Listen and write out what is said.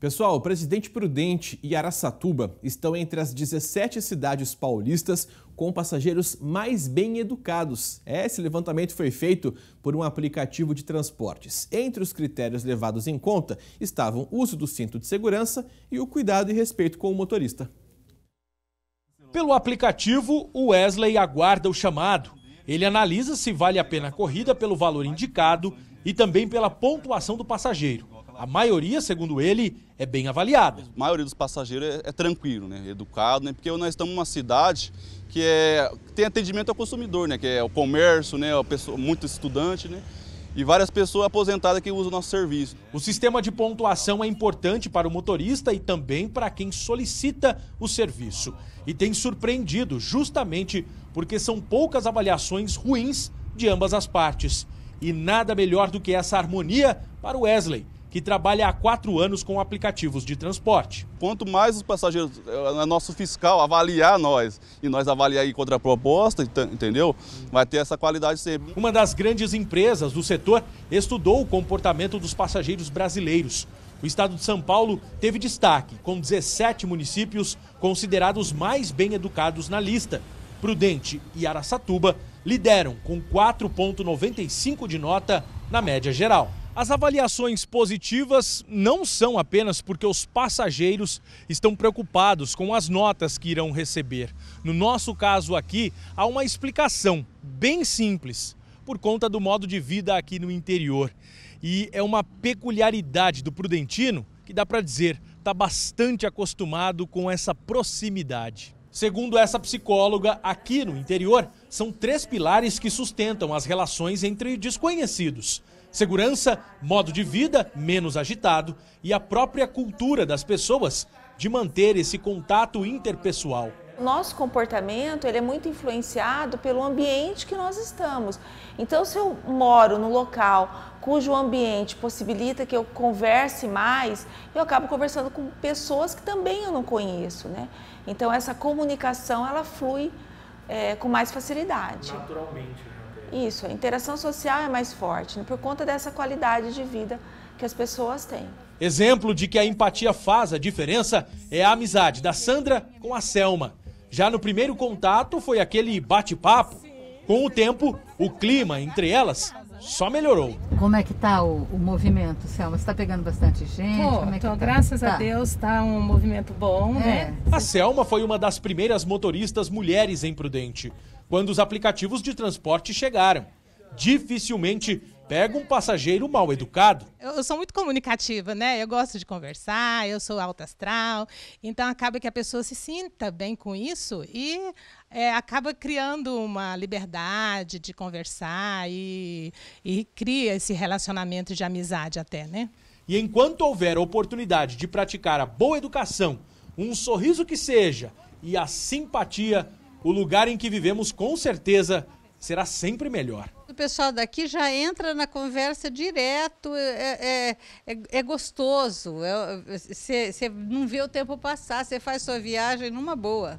Pessoal, Presidente Prudente e Araçatuba estão entre as 17 cidades paulistas com passageiros mais bem educados. É, esse levantamento foi feito por um aplicativo de transportes. Entre os critérios levados em conta estavam o uso do cinto de segurança e o cuidado e respeito com o motorista. Pelo aplicativo, o Wesley aguarda o chamado. Ele analisa se vale a pena a corrida pelo valor indicado e também pela pontuação do passageiro. A maioria, segundo ele, é bem avaliada. A maioria dos passageiros é, é tranquilo, né? educado, né? porque nós estamos numa cidade que é, tem atendimento ao consumidor, né? que é o comércio, né? o pessoa, muito estudante. Né? e várias pessoas aposentadas que usam o nosso serviço. O sistema de pontuação é importante para o motorista e também para quem solicita o serviço. E tem surpreendido justamente porque são poucas avaliações ruins de ambas as partes. E nada melhor do que essa harmonia para o Wesley, que trabalha há quatro anos com aplicativos de transporte. Quanto mais os passageiros, eh, é nosso fiscal avaliar nós, e nós avaliar contra a proposta, entendeu? Vai ter essa qualidade sempre. Uma das grandes empresas do setor estudou o comportamento dos passageiros brasileiros. O estado de São Paulo teve destaque, com 17 municípios considerados mais bem educados na lista. Prudente e Araçatuba lideram com 4,95 de nota na média geral. As avaliações positivas não são apenas porque os passageiros estão preocupados com as notas que irão receber. No nosso caso aqui, há uma explicação bem simples por conta do modo de vida aqui no interior. E é uma peculiaridade do Prudentino que dá para dizer, está bastante acostumado com essa proximidade. Segundo essa psicóloga, aqui no interior, são três pilares que sustentam as relações entre desconhecidos: segurança, modo de vida menos agitado e a própria cultura das pessoas de manter esse contato interpessoal. Nosso comportamento ele é muito influenciado pelo ambiente que nós estamos. Então, se eu moro num local cujo ambiente possibilita que eu converse mais, eu acabo conversando com pessoas que também eu não conheço, né? Então, essa comunicação ela flui é, com mais facilidade. Naturalmente. Né, Isso, a interação social é mais forte, né? por conta dessa qualidade de vida que as pessoas têm. Exemplo de que a empatia faz a diferença é a amizade da Sandra com a Selma. Já no primeiro contato foi aquele bate-papo. Com o tempo, o clima entre elas só melhorou. Como é que tá o, o movimento, Selma? Você tá pegando bastante gente? Pô, Como é então, tá? graças a tá. Deus tá um movimento bom, é. né? A Selma foi uma das primeiras motoristas mulheres em Prudente, quando os aplicativos de transporte chegaram. Dificilmente pega um passageiro mal educado. Eu, eu, sou muito comunicativa, né? Eu gosto de conversar, eu sou alta astral, então acaba que a pessoa se sinta bem com isso e é, acaba criando uma liberdade de conversar e, e cria esse relacionamento de amizade até, né? E enquanto houver oportunidade de praticar a boa educação, um sorriso que seja e a simpatia, o lugar em que vivemos com certeza será sempre melhor pessoal daqui já entra na conversa direto, é, é, é, é gostoso. Você é, é, não vê o tempo passar, você faz sua viagem numa boa.